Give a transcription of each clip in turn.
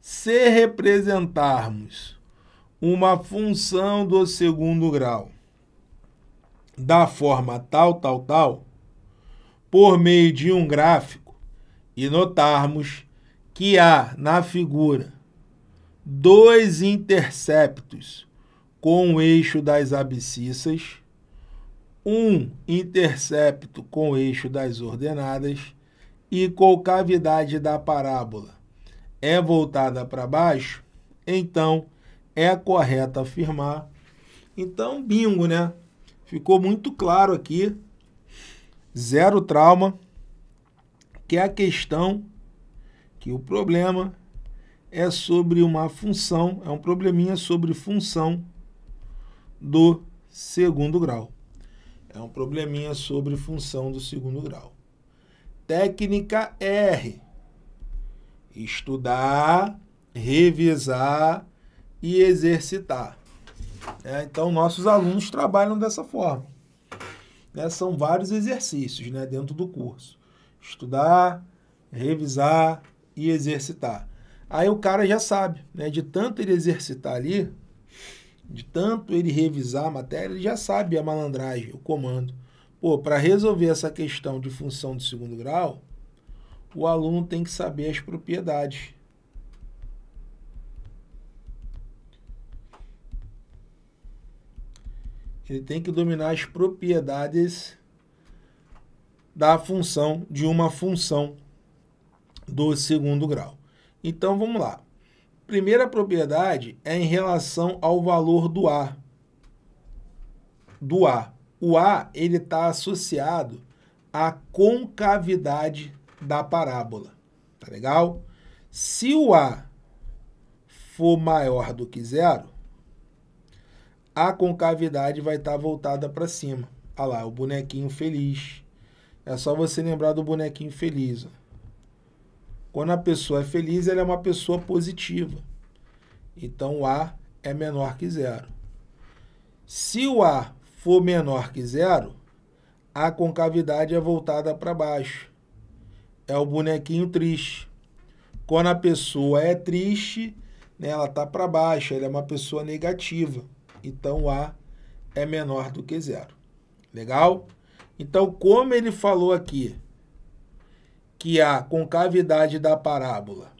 Se representarmos uma função do segundo grau da forma tal, tal, tal, por meio de um gráfico e notarmos que há na figura dois interceptos com o eixo das abscissas, um intercepto com o eixo das ordenadas e concavidade da parábola é voltada para baixo, então é correto afirmar. Então, bingo, né? Ficou muito claro aqui, zero trauma, que é a questão que o problema é sobre uma função, é um probleminha sobre função do segundo grau. É um probleminha sobre função do segundo grau. Técnica R estudar, revisar e exercitar. É, então, nossos alunos trabalham dessa forma. Né? São vários exercícios né, dentro do curso: estudar, revisar e exercitar. Aí o cara já sabe, né? de tanto ele exercitar ali, de tanto ele revisar a matéria, ele já sabe a malandragem, o comando. Pô, para resolver essa questão de função de segundo grau, o aluno tem que saber as propriedades. Ele tem que dominar as propriedades da função de uma função do segundo grau. Então vamos lá. Primeira propriedade é em relação ao valor do A. Do A. O A ele está associado à concavidade da parábola. Tá legal? Se o A for maior do que zero, a concavidade vai estar tá voltada para cima. Olha lá, o bonequinho feliz. É só você lembrar do bonequinho feliz. Ó. Quando a pessoa é feliz, ela é uma pessoa positiva. Então, o A é menor que zero. Se o A for menor que zero, a concavidade é voltada para baixo é o bonequinho triste. Quando a pessoa é triste, né, ela tá para baixo, ela é uma pessoa negativa. Então o A é menor do que zero. Legal? Então, como ele falou aqui que a concavidade da parábola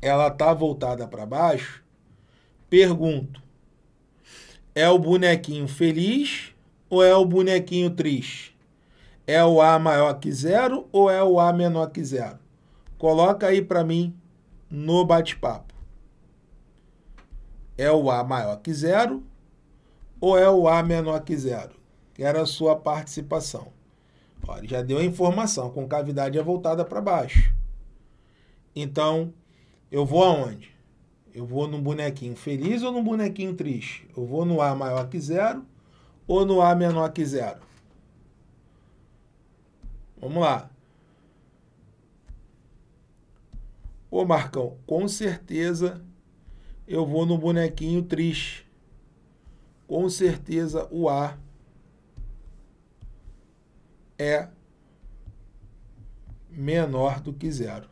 ela tá voltada para baixo, pergunto: é o bonequinho feliz ou é o bonequinho triste? É o A maior que zero ou é o A menor que zero? Coloca aí para mim no bate-papo. É o A maior que zero ou é o A menor que zero? Quero a sua participação. Olha, já deu a informação, concavidade é voltada para baixo. Então, eu vou aonde? Eu vou num bonequinho feliz ou num bonequinho triste? Eu vou no A maior que zero ou no A menor que zero? Vamos lá. Ô Marcão, com certeza eu vou no bonequinho triste. Com certeza o A é menor do que zero.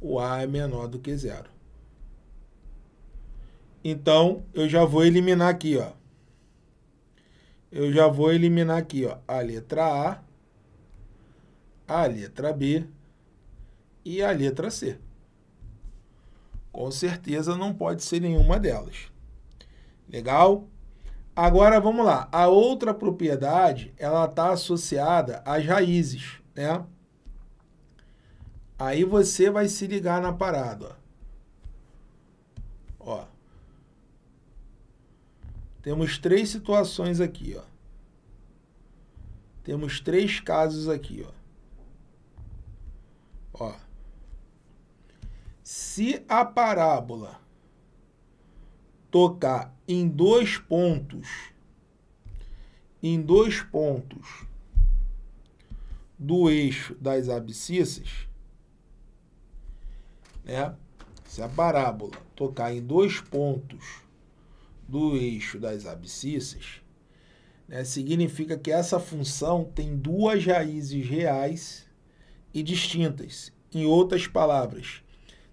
O A é menor do que zero. Então, eu já vou eliminar aqui, ó. Eu já vou eliminar aqui, ó, a letra A a letra B e a letra C. Com certeza não pode ser nenhuma delas. Legal? Agora vamos lá. A outra propriedade, ela está associada às raízes, né? Aí você vai se ligar na parada, ó. ó. Temos três situações aqui, ó. Temos três casos aqui, ó. Ó. Se a parábola tocar em dois pontos, em dois pontos do eixo das abscissas, né? Se a parábola tocar em dois pontos do eixo das abscissas, né, significa que essa função tem duas raízes reais e distintas. Em outras palavras,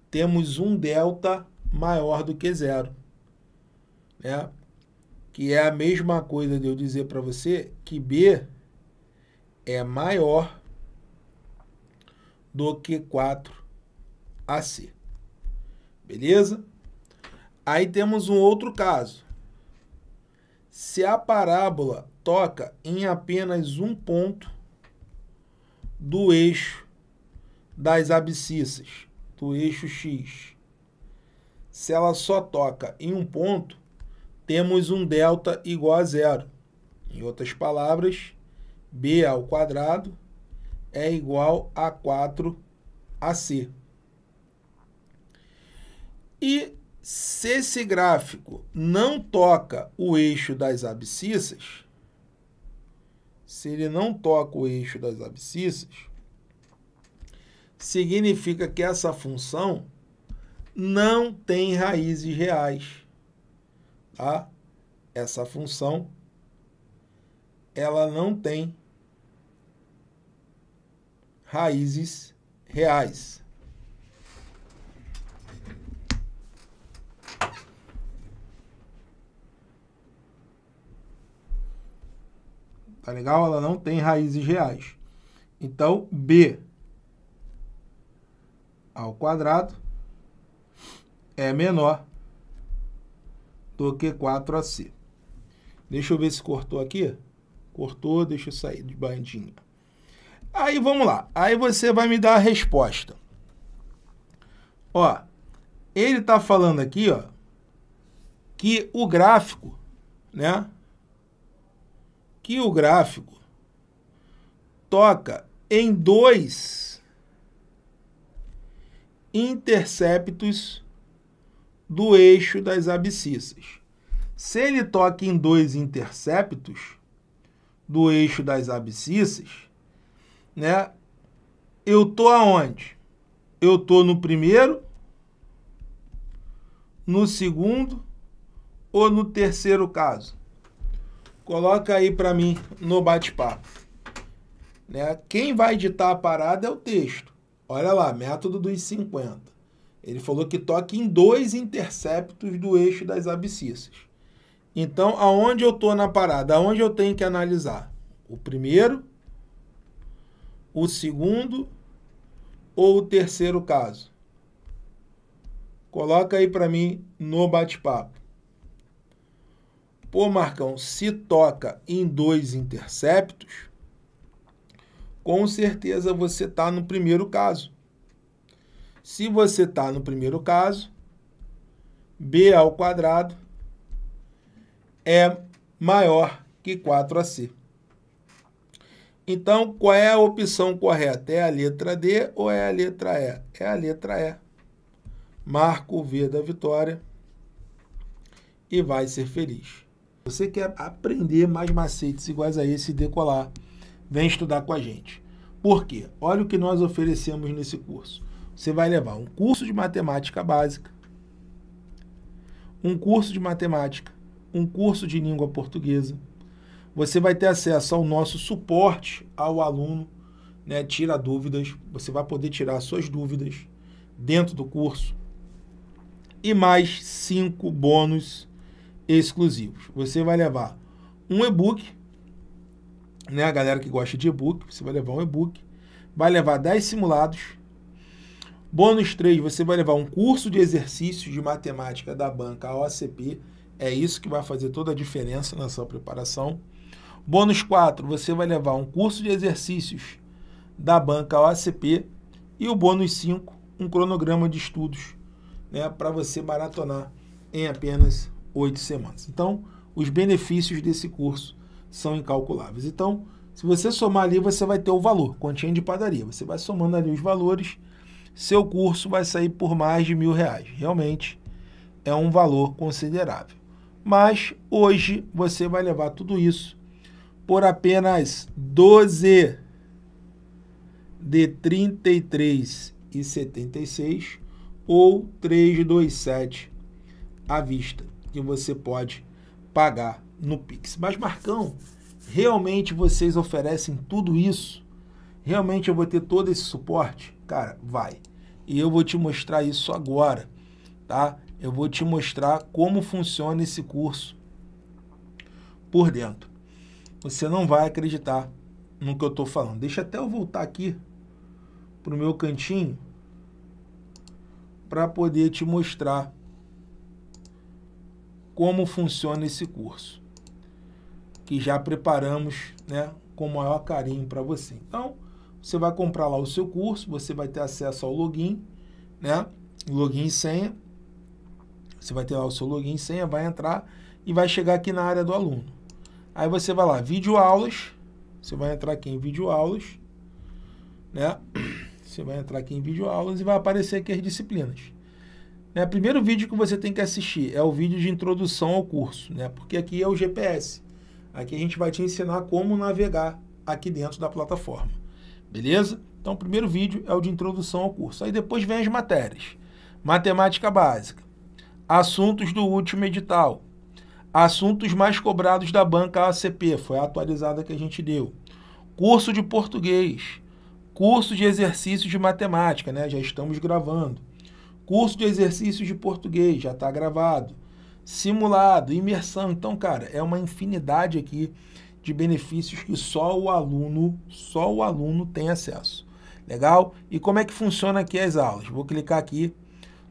temos um delta maior do que zero. Né? Que é a mesma coisa de eu dizer para você que B é maior do que 4AC. Beleza? Aí temos um outro caso. Se a parábola toca em apenas um ponto do eixo das abscissas do eixo X. Se ela só toca em um ponto, temos um delta igual a zero. Em outras palavras, b ao quadrado é igual a 4ac. E se esse gráfico não toca o eixo das abscissas, se ele não toca o eixo das abscissas, significa que essa função não tem raízes reais. Tá? Essa função ela não tem raízes reais. Tá legal? Ela não tem raízes reais. Então, B ao quadrado é menor do que 4AC. Deixa eu ver se cortou aqui. Cortou, deixa eu sair de bandinha. Aí vamos lá. Aí você vai me dar a resposta. Ó, ele está falando aqui, ó, que o gráfico, né? Que o gráfico toca em dois interceptos do eixo das abscissas. Se ele toca em dois interceptos do eixo das abscissas, né? Eu tô aonde? Eu tô no primeiro, no segundo ou no terceiro caso? Coloca aí para mim no bate-papo. Né? Quem vai ditar a parada é o texto. Olha lá, método dos 50. Ele falou que toque em dois interceptos do eixo das abscissas. Então, aonde eu estou na parada? Aonde eu tenho que analisar? O primeiro, o segundo ou o terceiro caso? Coloca aí para mim no bate-papo. Pô, Marcão, se toca em dois interceptos, com certeza você está no primeiro caso. Se você está no primeiro caso, b ao quadrado é maior que 4ac. Então, qual é a opção correta? É a letra D ou é a letra E? É a letra E. Marco o V da vitória e vai ser feliz. Você quer aprender mais macetes iguais a esse e decolar? vem estudar com a gente. Por quê? Olha o que nós oferecemos nesse curso. Você vai levar um curso de matemática básica, um curso de matemática, um curso de língua portuguesa. Você vai ter acesso ao nosso suporte ao aluno, né? Tira dúvidas, você vai poder tirar suas dúvidas dentro do curso. E mais cinco bônus exclusivos. Você vai levar um e-book né? A galera que gosta de e-book, você vai levar um e-book, vai levar 10 simulados. Bônus 3, você vai levar um curso de exercícios de matemática da banca OACP. É isso que vai fazer toda a diferença na sua preparação. Bônus 4, você vai levar um curso de exercícios da banca OACP. E o bônus 5, um cronograma de estudos né, para você maratonar em apenas oito semanas. Então, os benefícios desse curso são incalculáveis. Então, se você somar ali, você vai ter o valor, continha de padaria. Você vai somando ali os valores, seu curso vai sair por mais de mil reais. Realmente é um valor considerável. Mas hoje você vai levar tudo isso por apenas 12 de 76 ou 327 à vista, que você pode pagar no Pix. Mas, Marcão, realmente vocês oferecem tudo isso? Realmente eu vou ter todo esse suporte? Cara, vai. E eu vou te mostrar isso agora, tá? Eu vou te mostrar como funciona esse curso por dentro. Você não vai acreditar no que eu estou falando. Deixa até eu voltar aqui para o meu cantinho para poder te mostrar como funciona esse curso que já preparamos né, com o maior carinho para você. Então, você vai comprar lá o seu curso, você vai ter acesso ao login, né? Login e senha. Você vai ter lá o seu login e senha, vai entrar e vai chegar aqui na área do aluno. Aí você vai lá, vídeo aulas. Você vai entrar aqui em vídeo aulas, né? Você vai entrar aqui em vídeo aulas e vai aparecer aqui as disciplinas. Né? Primeiro vídeo que você tem que assistir é o vídeo de introdução ao curso, né? Porque aqui é o GPS. Aqui a gente vai te ensinar como navegar aqui dentro da plataforma. Beleza? Então, o primeiro vídeo é o de introdução ao curso. Aí depois vem as matérias. Matemática básica. Assuntos do último edital. Assuntos mais cobrados da banca ACP, foi a atualizada que a gente deu. Curso de português. Curso de exercícios de matemática, né? Já estamos gravando. Curso de exercícios de português, já está gravado simulado, imersão. Então, cara, é uma infinidade aqui de benefícios que só o aluno, só o aluno tem acesso. Legal? E como é que funciona aqui as aulas? Vou clicar aqui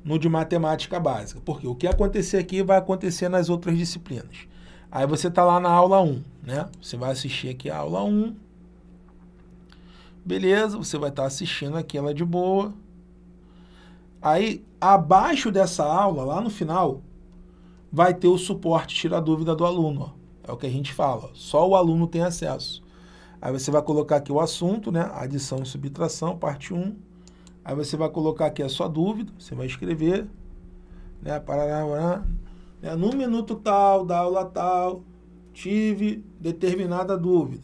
no de matemática básica, porque o que acontecer aqui vai acontecer nas outras disciplinas. Aí você está lá na aula 1, né? Você vai assistir aqui a aula 1. Beleza, você vai estar tá assistindo aqui ela de boa. Aí, abaixo dessa aula, lá no final, vai ter o suporte Tira a Dúvida do aluno. Ó. É o que a gente fala, ó. só o aluno tem acesso. Aí você vai colocar aqui o assunto, né? adição e subtração, parte 1. Aí você vai colocar aqui a sua dúvida, você vai escrever, né? Parará, né? No minuto tal, da aula tal, tive determinada dúvida.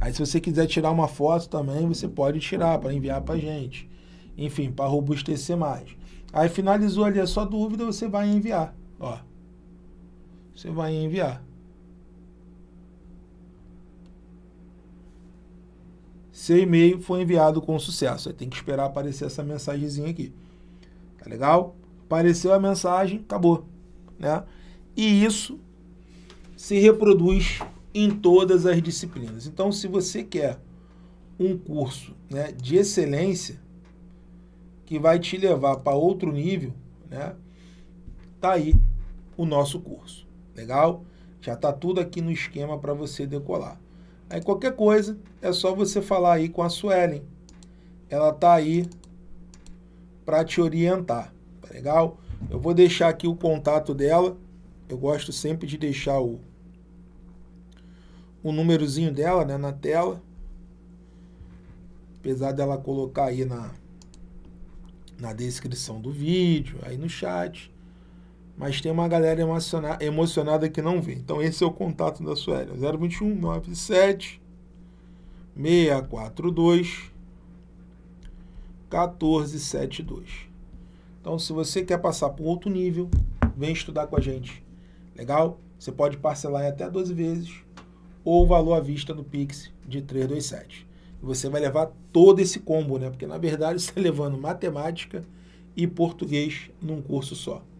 Aí se você quiser tirar uma foto também, você pode tirar para enviar para a gente. Enfim, para robustecer mais. Aí finalizou ali a sua dúvida, você vai enviar. Ó, você vai enviar. Seu e-mail foi enviado com sucesso. Aí tem que esperar aparecer essa mensagenzinha aqui. Tá legal? Apareceu a mensagem, acabou. Né? E isso se reproduz em todas as disciplinas. Então, se você quer um curso né, de excelência que vai te levar para outro nível, né, tá aí o nosso curso. Legal? Já está tudo aqui no esquema para você decolar. Aí qualquer coisa, é só você falar aí com a Suelen. Ela está aí para te orientar, tá legal? Eu vou deixar aqui o contato dela. Eu gosto sempre de deixar o, o númerozinho dela né, na tela. Apesar dela colocar aí na, na descrição do vídeo, aí no chat mas tem uma galera emocionada, que não vê. Então esse é o contato da Suélia, 021 97 642 1472. Então se você quer passar para um outro nível, vem estudar com a gente. Legal? Você pode parcelar em até 12 vezes ou o valor à vista no Pix de 327. E você vai levar todo esse combo, né? Porque na verdade você está levando matemática e português num curso só.